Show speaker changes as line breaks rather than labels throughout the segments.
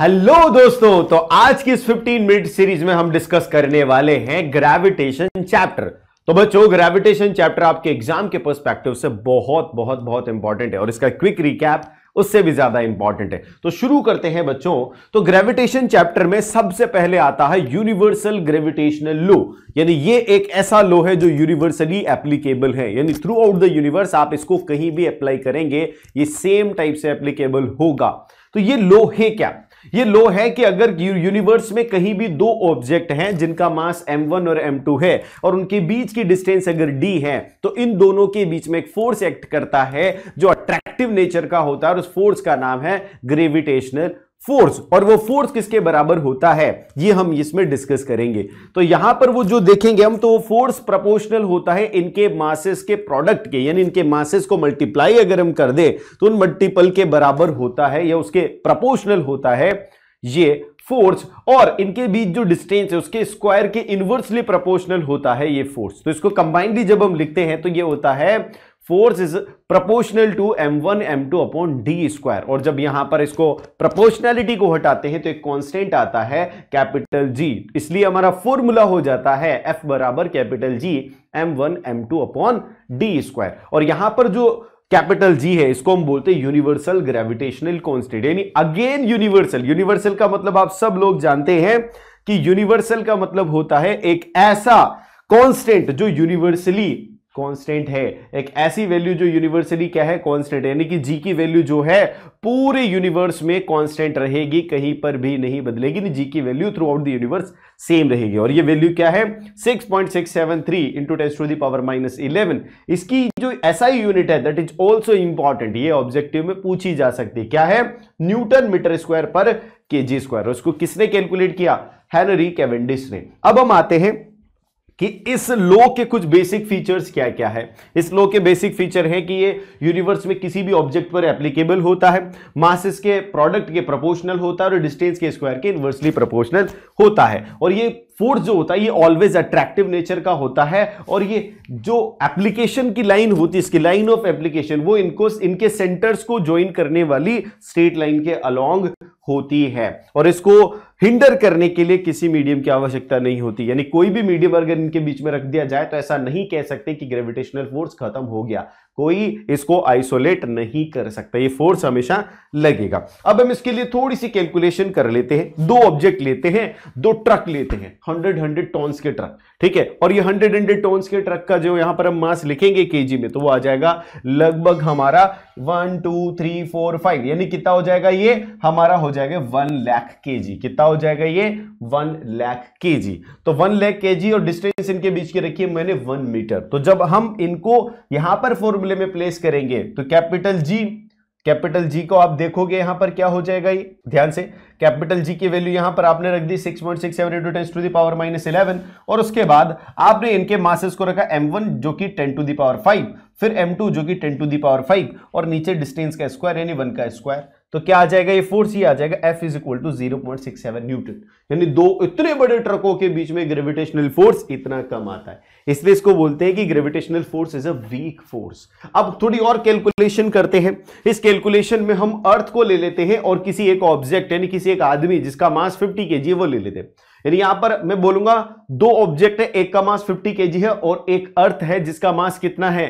hello दोस्तों तो आज की इस 15 मिनट सीरीज में हम डिस्कस करने वाले हैं ग्रेविटेशन चैप्टर तो बच्चों ग्रेविटेशन चैप्टर आपके एग्जाम के पर्सपेक्टिव से बहुत बहुत बहुत इंपॉर्टेंट है और इसका क्विक रिकैप उससे भी ज्यादा इंपॉर्टेंट है तो शुरू करते हैं बच्चों तो ग्रेविटेशन चैप्टर में सबसे पहले आता है यूनिवर्सल ग्रेविटेशनल लो यानी ये एक ऐसा लो है जो यूनिवर्सली एप्लीकेबल है यानी थ्रू आउट द यूनिवर्स आप इसको कहीं भी अप्लाई करेंगे ये सेम टाइप से एप्लीकेबल होगा तो ये लो है क्या ये लो है कि अगर यूनिवर्स में कहीं भी दो ऑब्जेक्ट हैं जिनका मास m1 और m2 है और उनके बीच की डिस्टेंस अगर d है तो इन दोनों के बीच में एक फोर्स एक्ट करता है जो अट्रैक्टिव नेचर का होता है और उस फोर्स का नाम है ग्रेविटेशनल फोर्स और वो फोर्स किसके बराबर होता है ये हम इसमें डिस्कस करेंगे तो यहां पर वो जो देखेंगे हम तो वो फोर्स प्रोपोर्शनल होता है इनके मासेस के प्रोडक्ट के यानी इनके मासेस को मल्टीप्लाई अगर हम कर दे तो उन मल्टीपल के बराबर होता है या उसके प्रपोर्शनल होता है ये फोर्स और इनके बीच जो डिस्टेंस है उसके स्क्वायर के इनवर्सली प्रोपोर्शनल होता है ये फोर्स तो इसको कंबाइंडली जब हम लिखते हैं तो ये होता है force is proportional to M one M two upon D square और जब यहां पर इसको प्रपोर्शनैलिटी को हटाते हैं तो एक कांस्टेंट आता है कैपिटल जी इसलिए हमारा फॉर्मूला हो जाता है एफ बराबर capital G M one M two upon D square और यहां पर जो कैपिटल जी है इसको हम बोलते हैं यूनिवर्सल ग्रेविटेशनल कॉन्स्टेंट यानी अगेन यूनिवर्सल यूनिवर्सल का मतलब आप सब लोग जानते हैं कि यूनिवर्सल का मतलब होता है एक ऐसा कॉन्स्टेंट जो यूनिवर्सली कांस्टेंट है एक ऐसी वैल्यू जो यूनिवर्सली क्या है कांस्टेंट है यानी कि जी की वैल्यू जो है पूरे यूनिवर्स में कांस्टेंट रहेगी कहीं पर भी नहीं बदलेगी नहीं जी की value throughout the universe same रहेगी और ये वैल्यू क्या है 6.673 point six seven three into टेस्ट टू दावर माइनस इलेवन इसकी जो ऐसा ही यूनिट है दैट इज ऑल्सो इंपॉर्टेंट ये ऑब्जेक्टिव में पूछी जा सकती है क्या है न्यूटन मीटर स्क्वायर पर के स्क्वायर उसको किसने कैलकुलेट किया हैनरी कैवेंडिस ने अब हम आते हैं कि इस लो के कुछ बेसिक फीचर्स क्या क्या है इस लो के बेसिक फीचर हैं कि ये यूनिवर्स में किसी भी ऑब्जेक्ट पर एप्लीकेबल होता है मासिस के प्रोडक्ट के प्रोपोर्शनल होता है और डिस्टेंस के स्क्वायर के इन्वर्सली प्रोपोर्शनल होता है और ये फोर्स जो होता है ये ऑलवेज अट्रैक्टिव नेचर का होता है और ये जो एप्लीकेशन की लाइन होती है इसकी लाइन ऑफ एप्लीकेशन वो इनको इनके सेंटर्स को ज्वाइन करने वाली स्ट्रेट लाइन के अलोंग होती है और इसको हिंडर करने के लिए किसी मीडियम की आवश्यकता नहीं होती यानी कोई भी मीडियम अगर इनके बीच में रख दिया जाए तो ऐसा नहीं कह सकते कि ग्रेविटेशनल फोर्स खत्म हो गया कोई इसको आइसोलेट नहीं कर सकता ये फोर्स हमेशा लगेगा अब हम इसके लिए थोड़ी सी कैलकुलेशन कर लेते हैं दो ऑब्जेक्ट लेते हैं दो ट्रक लेते हैं हंड्रेड हंड्रेड टॉन्स के ट्रक ठीक है और ये हंड्रेड हंड्रेड टॉन्स के ट्रक का जो यहां पर हम मास लिखेंगे के में तो वो आ जाएगा लगभग हमारा one two three four five यानी कितना हो जाएगा ये हमारा हो जाएगा वन लैख के जी कितना हो जाएगा ये वन लैख के जी तो वन लैख के जी और डिस्टेंस इनके बीच के रखिए मैंने वन मीटर तो जब हम इनको यहां पर फॉर्मुला फॉर्मूले में प्लेस करेंगे तो कैपिटल जी कैपिटल जी को आप देखोगे यहां पर क्या हो जाएगा ये ध्यान से कैपिटल जी की वैल्यू यहां पर आपने रख दी 6.678 point six seven ten to the power minus eleven और उसके बाद आपने इनके मासेस को रखा m1 जो कि 10 टू दावर 5 फिर m2 जो कि 10 टू दावर 5 और नीचे डिस्टेंस का स्क्वायर यानी 1 का स्क्वायर तो क्या आ जाएगा ये फोर्स ही आ जाएगा F is equal to zero point six seven newton यानी दो इतने बड़े ट्रकों के बीच में ग्रेविटेशनल फोर्स इतना कम आता है इसलिए इसको बोलते हैं कि gravitational force is a weak force अब थोड़ी और कैलकुलेशन करते हैं इस कैलकुलेशन में हम अर्थ को ले लेते हैं और किसी एक ऑब्जेक्ट यानी किसी एक आदमी जिसका मास फिफ्टी के वो ले लेते हैं यानी यहां पर मैं बोलूंगा दो ऑब्जेक्ट है एक का मास फिफ्टी के है और एक अर्थ है जिसका मास कितना है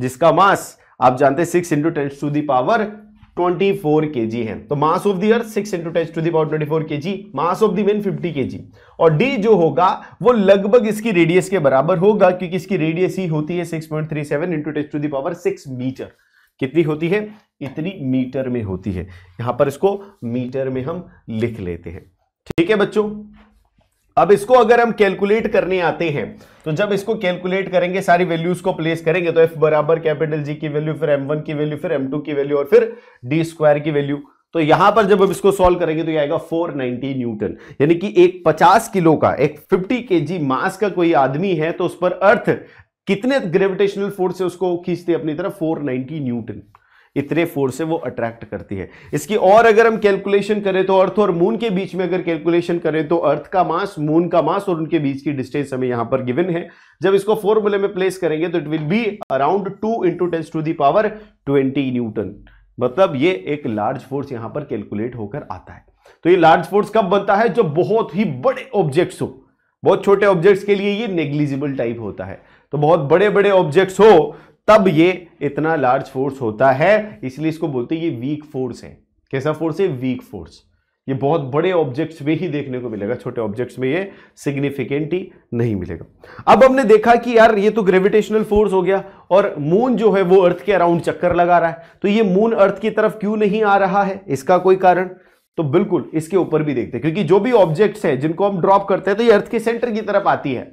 जिसका मास आप जानते हैं six into ten to the power twenty four है तो mass of the six into ten to the power twenty four K G mass of दिन फिफ्टी के जी और d जो होगा वो लगभग इसकी रेडियस के बराबर होगा क्योंकि इसकी रेडियस ही होती है six point three seven into ten to the power six metre कितनी होती है इतनी मीटर में होती है यहां पर इसको मीटर में हम लिख लेते हैं ठीक है बच्चों अब इसको अगर हम कैलकुलेट करने आते हैं तो जब इसको कैलकुलेट करेंगे सारी वैल्यूज को प्लेस करेंगे तो एफ बराबर कैपिटल जी की वैल्यू फिर एम वन की वैल्यू फिर एम टू की वैल्यू और फिर डी स्क्वायर की वैल्यू तो यहां पर जब हम इसको सॉल्व करेंगे तो ये आएगा 490 न्यूटन यानी कि एक 50 किलो का एक 50 केजी मास का कोई आदमी है तो उस पर अर्थ कितने ग्रेविटेशनल फोर्स से उसको खींचते अपनी तरफ 490 न्यूटन इतने फोर्स से वो अट्रैक्ट करती है इसकी और अगर हम कैलकुलेशन करें तो अर्थ और मून के बीच में अगर कैलकुलेशन करें तो अर्थ का मास मून का मास और उनके बीच की डिस्टेंस हमें यहां पर गिवन है जब इसको फॉर्मूले में प्लेस करेंगे तो it will be around two into tens to the power twenty newton मतलब ये एक लार्ज फोर्स यहां पर कैलकुलेट होकर आता है तो ये लार्ज फोर्स कब बनता है जो बहुत ही बड़े ऑब्जेक्ट्स हो बहुत छोटे ऑब्जेक्ट्स के लिए ये नेग्लिजिबल टाइप होता है तो बहुत बड़े बड़े ऑब्जेक्ट्स हो तब ये इतना लार्ज फोर्स होता है इसलिए इसको बोलते हैं ये वीक फोर्स है कैसा फोर्स है वीक फोर्स ये बहुत बड़े ऑब्जेक्ट्स में ही देखने को मिलेगा छोटे ऑब्जेक्ट्स में ये सिग्निफिकेंट ही नहीं मिलेगा अब हमने देखा कि यार ये तो ग्रेविटेशनल फोर्स हो गया और मून जो है वो अर्थ के अराउंड चक्कर लगा रहा है तो ये मून अर्थ की तरफ क्यों नहीं आ रहा है इसका कोई कारण तो बिल्कुल इसके ऊपर भी देखते हैं क्योंकि जो भी ऑब्जेक्ट्स हैं जिनको हम ड्रॉप करते हैं तो ये अर्थ के सेंटर की तरफ आती है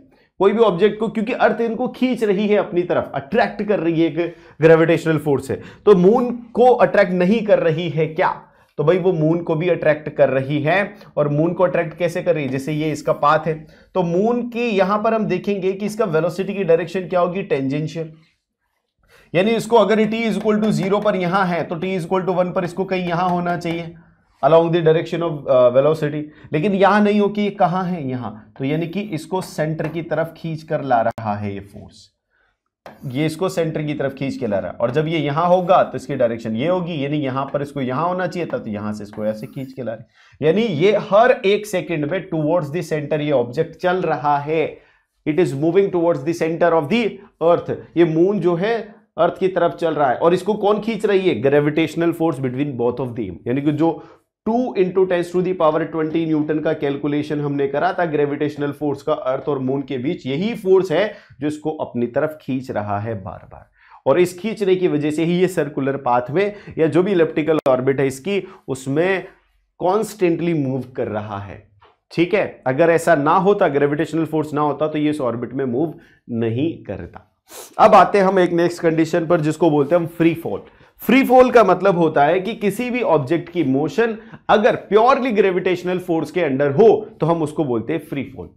कोई भी ऑब्जेक्ट को क्योंकि अर्थ इनको खींच रही है अपनी तरफ अट्रैक्ट कर रही है एक ग्रेविटेशनल फोर्स है तो मून को अट्रैक्ट नहीं कर रही है क्या तो भाई वो मून को भी अट्रैक्ट कर रही है और मून को अट्रैक्ट कैसे कर रही है जैसे ये इसका पाथ है तो मून की यहां पर हम देखेंगे कि इसका वेलोसिटी की डायरेक्शन क्या होगी टेंजेंशियल यानी इसको अगर T is equal to zero पर यहां है तो T is equal to one पर इसको कहीं यहां होना चाहिए along the direction of velocity लेकिन यहां नहीं हो कि ये कहाँ है यहां तो यानी कि इसको सेंटर की तरफ खींच कर ला रहा है ये फोर्स ये इसको सेंटर की तरफ खींच के ला रहा है और जब ये यहां होगा तो इसकी डायरेक्शन ये होगी यानी यहां पर इसको यहां होना चाहिए था तो यहां से इसको ऐसे खींच के ला रहे यानी ये हर एक सेकंड में टुवर्ड्स द सेंटर ये ऑब्जेक्ट चल रहा है it is moving towards the centre of the earth ये मून जो है अर्थ की तरफ चल रहा है और इसको कौन खींच रही है gravitational force between both of them यानी कि जो two into tens to the power twenty newton का कैलकुलेशन हमने करा था ग्रेविटेशनल फोर्स का अर्थ और मून के बीच यही फोर्स है जो इसको अपनी तरफ खींच रहा है बार बार और इस खींचने की वजह से ही ये सर्कुलर पाथवे या जो भी इलेप्टिकल ऑर्बिट है इसकी उसमें कॉन्स्टेंटली मूव कर रहा है ठीक है अगर ऐसा ना होता ग्रेविटेशनल फोर्स ना होता तो ये इस ऑर्बिट में मूव नहीं करता अब आते हैं हम एक नेक्स्ट कंडीशन पर जिसको बोलते हैं हम फ्री फॉल फ्री फॉल का मतलब होता है कि किसी भी ऑब्जेक्ट की मोशन अगर प्योरली ग्रेविटेशनल फोर्स के अंडर हो तो हम उसको बोलते हैं फ्री फॉल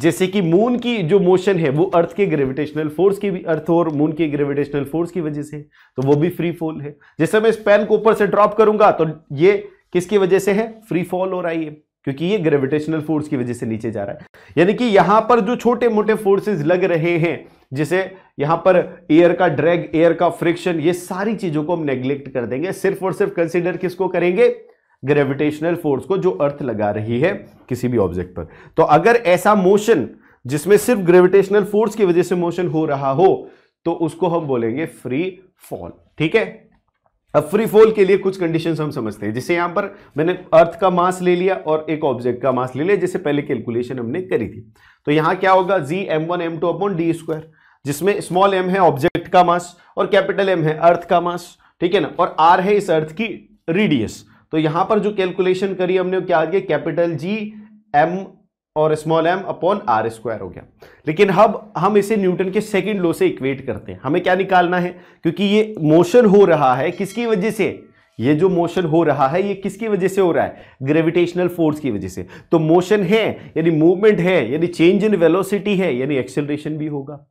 जैसे कि मून की जो मोशन है वो अर्थ के ग्रेविटेशनल फोर्स की भी अर्थ और मून के ग्रेविटेशनल फोर्स की वजह से तो वो भी फ्री फॉल है जैसे मैं इस पेन को ऊपर से ड्रॉप करूंगा तो ये किसकी वजह से है फ्री फॉल हो रहा है क्योंकि ये ग्रेविटेशनल फोर्स की वजह से नीचे जा रहा है यानी कि यहां पर जो छोटे मोटे फोर्सेस लग रहे हैं जिसे यहां पर एयर का ड्रैग एयर का फ्रिक्शन ये सारी चीजों को हम नेग्लेक्ट कर देंगे सिर्फ और सिर्फ कंसिडर किसको करेंगे ग्रेविटेशनल फोर्स को जो अर्थ लगा रही है किसी भी ऑब्जेक्ट पर तो अगर ऐसा मोशन जिसमें सिर्फ ग्रेविटेशनल फोर्स की वजह से मोशन हो रहा हो तो उसको हम बोलेंगे फ्री फॉल ठीक है अब फ्री फॉल के लिए कुछ कंडीशन हम समझते हैं जैसे यहां पर मैंने अर्थ का मास ले लिया और एक ऑब्जेक्ट का मास ले लिया जिससे पहले कैलकुलेशन हमने करी थी तो यहां क्या होगा G M one M two upon D square जिसमें स्मॉल एम है ऑब्जेक्ट का मास और कैपिटल एम है अर्थ का मास ठीक है ना और आर है इस अर्थ की रेडियस तो यहां पर जो कैलकुलेशन करी हमने क्या आ गया कैपिटल जी एम और small M upon R square हो गया लेकिन अब हम इसे न्यूटन के सेकेंड लॉ से इक्वेट करते हैं हमें क्या निकालना है क्योंकि ये मोशन हो रहा है किसकी वजह से ये जो मोशन हो रहा है ये किसकी वजह से हो रहा है ग्रेविटेशनल फोर्स की वजह से तो मोशन है यानी मूवमेंट है यानी चेंज इन वेलोसिटी है यानी एक्सेलरेशन भी होगा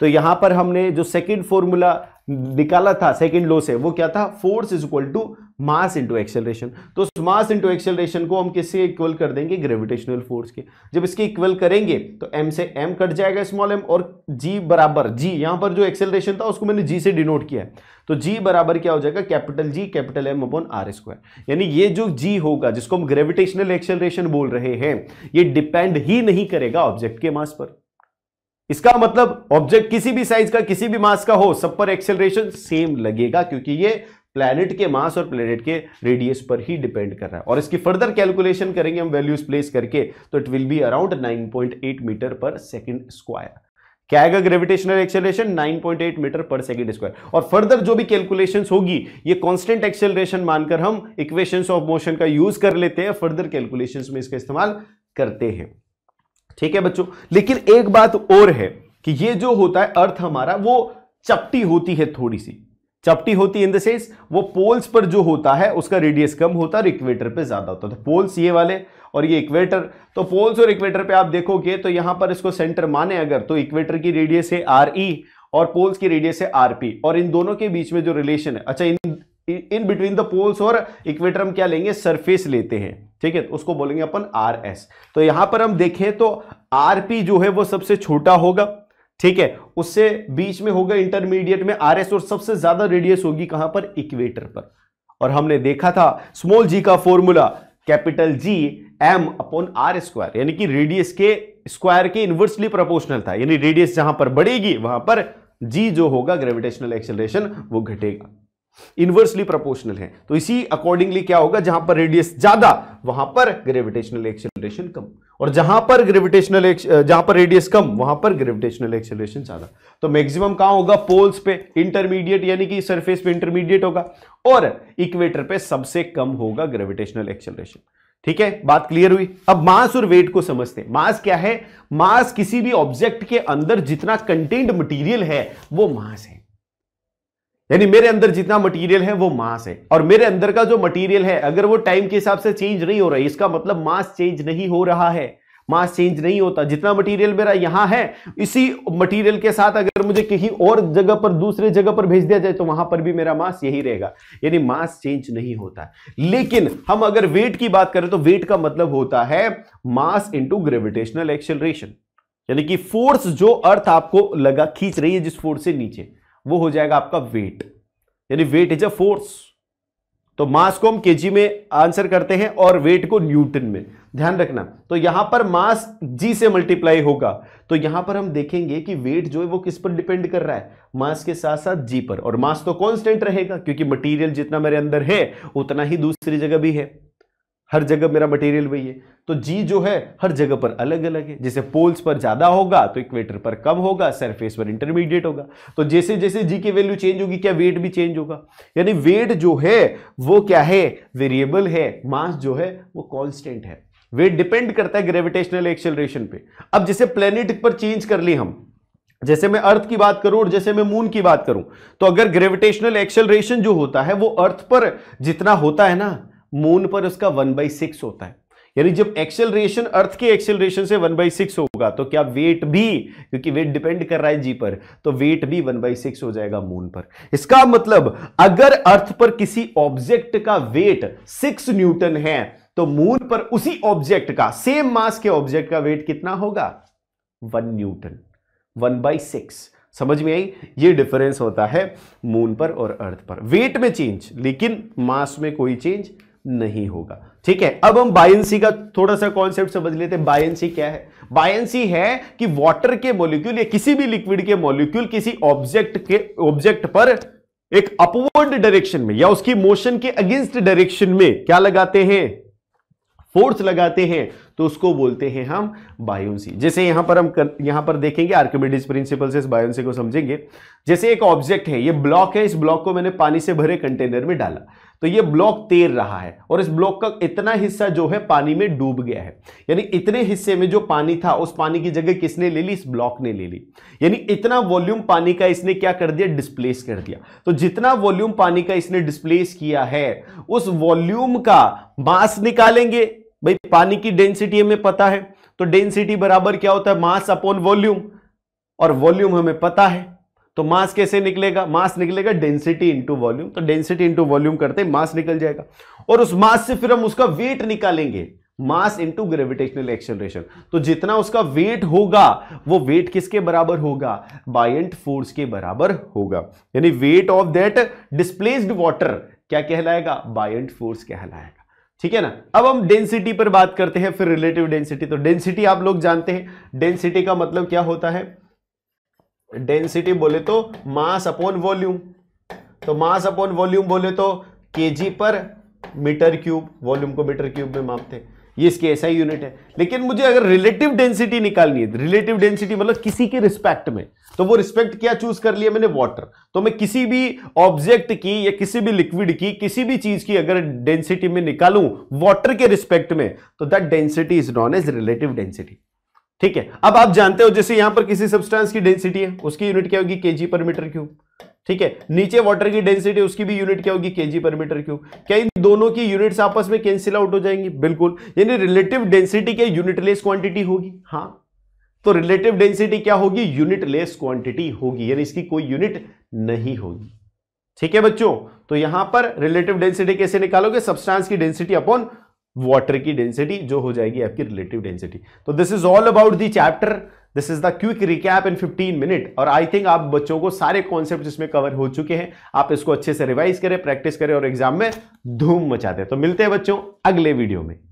तो यहां पर हमने जो सेकेंड फॉर्मूला निकाला था सेकेंड लो से वो क्या था force is equal to mass into acceleration तो उस मास इंटू एक्सेलरेशन को हम किससे इक्वल कर देंगे ग्रेविटेशनल फोर्स के जब इसके इक्वल करेंगे तो एम से एम कट जाएगा स्मॉल एम और जी बराबर जी यहां पर जो एक्सेलरेशन था उसको मैंने जी से डिनोट किया है तो जी बराबर क्या हो जाएगा capital G capital M upon R square यानी ये जो जी होगा जिसको हम ग्रेविटेशनल एक्सेलरेशन बोल रहे हैं ये डिपेंड ही नहीं करेगा ऑब्जेक्ट के मास पर इसका मतलब ऑब्जेक्ट किसी भी साइज का किसी भी मास का हो सब पर एक्सेलरेशन सेम लगेगा क्योंकि ये प्लैनेट के मास और प्लैनेट के रेडियस पर ही डिपेंड कर रहा है और इसकी फर्दर कैलकुलेशन करेंगे हम वैल्यूज प्लेस करके तो it will be around 9.8 metre per second square क्या आएगा gravitational acceleration 9.8 metre per second square और फर्दर जो भी कैलकुलेशंस होगी ये कांस्टेंट एक्सेलरेशन मानकर हम इक्वेशंस ऑफ मोशन का यूज कर लेते हैं फर्दर कैलकुलेशंस में इसका इस्तेमाल करते हैं ठीक है बच्चों लेकिन एक बात और है कि ये जो होता है अर्थ हमारा वो चपटी होती है थोड़ी सी चपटी होती है इन द सेंस वो पोल्स पर जो होता है उसका रेडियस कम होता है और इक्वेटर पर ज्यादा होता है तो पोल्स ये वाले और ये इक्वेटर तो पोल्स और इक्वेटर पे आप देखोगे तो यहां पर इसको सेंटर माने अगर तो इक्वेटर की रेडियस है आर ई e और पोल्स की रेडियस है आरपी और इन दोनों के बीच में जो रिलेशन है अच्छा in in between the poles और इक्वेटर हम क्या लेंगे सरफेस लेते हैं ठीक है उसको बोलेंगे अपन आर एस तो यहां पर हम देखें तो आर पी जो है वो सबसे छोटा होगा ठीक है उससे बीच में होगा इंटरमीडिएट में आर एस और सबसे ज्यादा रेडियस होगी कहां पर इक्वेटर पर और हमने देखा था स्मॉल जी का formula capital G M upon R square यानी कि रेडियस के स्क्वायर के इन्वर्सली प्रोपोर्शनल था यानी रेडियस जहां पर बढ़ेगी वहां पर जी जो होगा ग्रेविटेशनल एक्सेलरेशन वो घटेगा इनवर्सली प्रोपोर्शनल है तो इसी अकॉर्डिंगली क्या होगा जहां पर रेडियस ज्यादा वहां पर ग्रेविटेशनल एक्सेलरेशन कम और जहां पर ग्रेविटेशनल जहां पर रेडियस कम वहां पर ग्रेविटेशनल एक्सेलरेशन ज्यादा तो मैक्सिमम कहां होगा पोल्स पे इंटरमीडिएट यानी कि सरफेस पे इंटरमीडिएट होगा और इक्वेटर पे सबसे कम होगा ग्रेविटेशनल एक्सेलरेशन ठीक है बात क्लियर हुई अब मास और वेट को समझते हैं मास क्या है मास किसी भी ऑब्जेक्ट के अंदर जितना कंटेंट मटेरियल है वो मास है यानी मेरे अंदर जितना मटेरियल है वो मास है और मेरे अंदर का जो मटेरियल है अगर वो टाइम के हिसाब से चेंज नहीं हो रहा है इसका मतलब मास चेंज नहीं हो रहा है मास चेंज नहीं होता जितना मटेरियल मेरा यहां है इसी मटेरियल के साथ अगर मुझे कहीं और जगह पर दूसरे जगह पर भेज दिया जाए तो वहां पर भी मेरा मास यही रहेगा यानी मास चेंज नहीं होता लेकिन हम अगर वेट की बात करें तो वेट का मतलब होता है मास इंटू ग्रेविटेशनल एक्सेलरेशन यानी कि फोर्स जो अर्थ आपको लगा खींच रही है जिस फोर्स से नीचे वो हो जाएगा आपका वेट यानी वेट इज अ फोर्स तो मास को हम केजी में आंसर करते हैं और वेट को न्यूटन में ध्यान रखना तो यहां पर मास जी से मल्टीप्लाई होगा तो यहां पर हम देखेंगे कि वेट जो है वो किस पर डिपेंड कर रहा है मास के साथ साथ जी पर और मास तो कांस्टेंट रहेगा क्योंकि मटेरियल जितना मेरे अंदर है उतना ही दूसरी जगह भी है हर जगह मेरा मटेरियल वही है तो जी जो है हर जगह पर अलग अलग है जैसे पोल्स पर ज़्यादा होगा तो इक्वेटर पर कम होगा सरफेस पर इंटरमीडिएट होगा तो जैसे जैसे जी की वैल्यू चेंज होगी क्या वेट भी चेंज होगा यानी वेट जो है वो क्या है वेरिएबल है मास जो है वो कॉन्स्टेंट है वेट डिपेंड करता है ग्रेविटेशनल एक्सेलरेशन पे अब जैसे प्लेनेट पर चेंज कर ली हम जैसे मैं अर्थ की बात करूं और जैसे मैं मून की बात करूं तो अगर ग्रेविटेशनल एक्सेलरेशन जो होता है वो अर्थ पर जितना होता है ना मून पर उसका वन बाई सिक्स होता है यानी जब एक्सेलरेशन अर्थ के एक्सेलरेशन से वन बाई सिक्स होगा तो क्या वेट भी क्योंकि वेट डिपेंड कर रहा है जी पर तो वेट भी वन बाई सिक्स हो जाएगा मून पर इसका मतलब अगर अर्थ पर किसी ऑब्जेक्ट का वेट सिक्स न्यूटन है तो मून पर उसी ऑब्जेक्ट का सेम मास के ऑब्जेक्ट का वेट कितना होगा one newton one by six समझ में आई ये डिफरेंस होता है मून पर और अर्थ पर वेट में चेंज लेकिन मास में कोई चेंज नहीं होगा ठीक है अब हम बायंसी का थोड़ा सा कॉन्सेप्ट समझ लेते हैं बायंसी क्या है बायंसी है कि वाटर के मॉलिक्यूल या किसी भी लिक्विड के मॉलिक्यूल किसी ऑब्जेक्ट के ऑब्जेक्ट पर एक अपवर्ड डायरेक्शन में या उसकी मोशन के अगेंस्ट डायरेक्शन में क्या लगाते हैं फोर्स लगाते हैं तो उसको बोलते हैं हम बायोन्सी जैसे यहां पर हम कर, यहां पर देखेंगे आर्किमिडीज प्रिंसिपल से इस बायोन्सी को समझेंगे जैसे एक ऑब्जेक्ट है ये ब्लॉक है इस ब्लॉक को मैंने पानी से भरे कंटेनर में डाला तो ये ब्लॉक तैर रहा है और इस ब्लॉक का इतना हिस्सा जो है पानी में डूब गया है यानी इतने हिस्से में जो पानी था उस पानी की जगह किसने ले ली इस ब्लॉक ने ले ली यानी इतना वॉल्यूम पानी का इसने क्या कर दिया डिस्प्लेस कर दिया तो जितना वॉल्यूम पानी का इसने डिस्प्लेस किया है उस वॉल्यूम का मास निकालेंगे भाई पानी की डेंसिटी हमें पता है तो डेंसिटी बराबर क्या होता है मास अपॉन वॉल्यूम और वॉल्यूम हमें पता है तो मास कैसे निकलेगा मास निकलेगा डेंसिटी इंटू वॉल्यूम तो डेंसिटी इंटू वॉल्यूम करते मास निकल जाएगा और उस मास से फिर हम उसका वेट निकालेंगे मास इंटू ग्रेविटेशनल एक्सेलरेशन तो जितना उसका वेट होगा वो वेट किसके बराबर होगा बायंट फोर्स के बराबर होगा यानी weight of that displaced water क्या कहलाएगा बायंट फोर्स कहलाएगा ठीक है ना अब हम डेंसिटी पर बात करते हैं फिर रिलेटिव डेंसिटी तो डेंसिटी आप लोग जानते हैं डेंसिटी का मतलब क्या होता है डेंसिटी बोले तो मास अपॉन वॉल्यूम तो मास अपॉन वॉल्यूम बोले तो G per metre cube volume को मीटर क्यूब में मापते ये इसकी ऐसा ही यूनिट है लेकिन मुझे अगर रिलेटिव डेंसिटी निकालनी है रिलेटिव डेंसिटी मतलब किसी के रिस्पेक्ट में तो वो रिस्पेक्ट क्या चूज कर लिया मैंने वाटर तो मैं किसी भी ऑब्जेक्ट की या किसी भी लिक्विड की किसी भी चीज की अगर डेंसिटी में निकालू वॉटर के रिस्पेक्ट में तो that density is known as relative density ठीक है अब आप जानते हो जैसे यहां पर किसी सब्सटेंस की डेंसिटी है उसकी यूनिट क्या होगी केजी पर मीटर क्यूब ठीक है नीचे वाटर की डेंसिटी उसकी भी यूनिट क्या होगी केजी पर मीटर क्यूब क्या इन दोनों की यूनिट्स आपस में कैंसिल आउट हो जाएंगी बिल्कुल यानी रिलेटिव डेंसिटी क्या यूनिटलेस क्वांटिटी होगी हाँ तो रिलेटिव डेंसिटी क्या होगी यूनिटलेस क्वांटिटी होगी यानी इसकी कोई यूनिट नहीं होगी ठीक है बच्चों तो यहां पर रिलेटिव डेंसिटी कैसे निकालोगे सब्सटेंस की डेंसिटी अपॉन वाटर की डेंसिटी जो हो जाएगी आपकी रिलेटिव डेंसिटी तो this is all about the chapter this is the quick recap in 15 minute और आई थिंक आप बच्चों को सारे कॉन्सेप्ट इसमें कवर हो चुके हैं आप इसको अच्छे से रिवाइज करें प्रैक्टिस करें और एग्जाम में धूम मचाते हैं तो मिलते हैं बच्चों अगले वीडियो में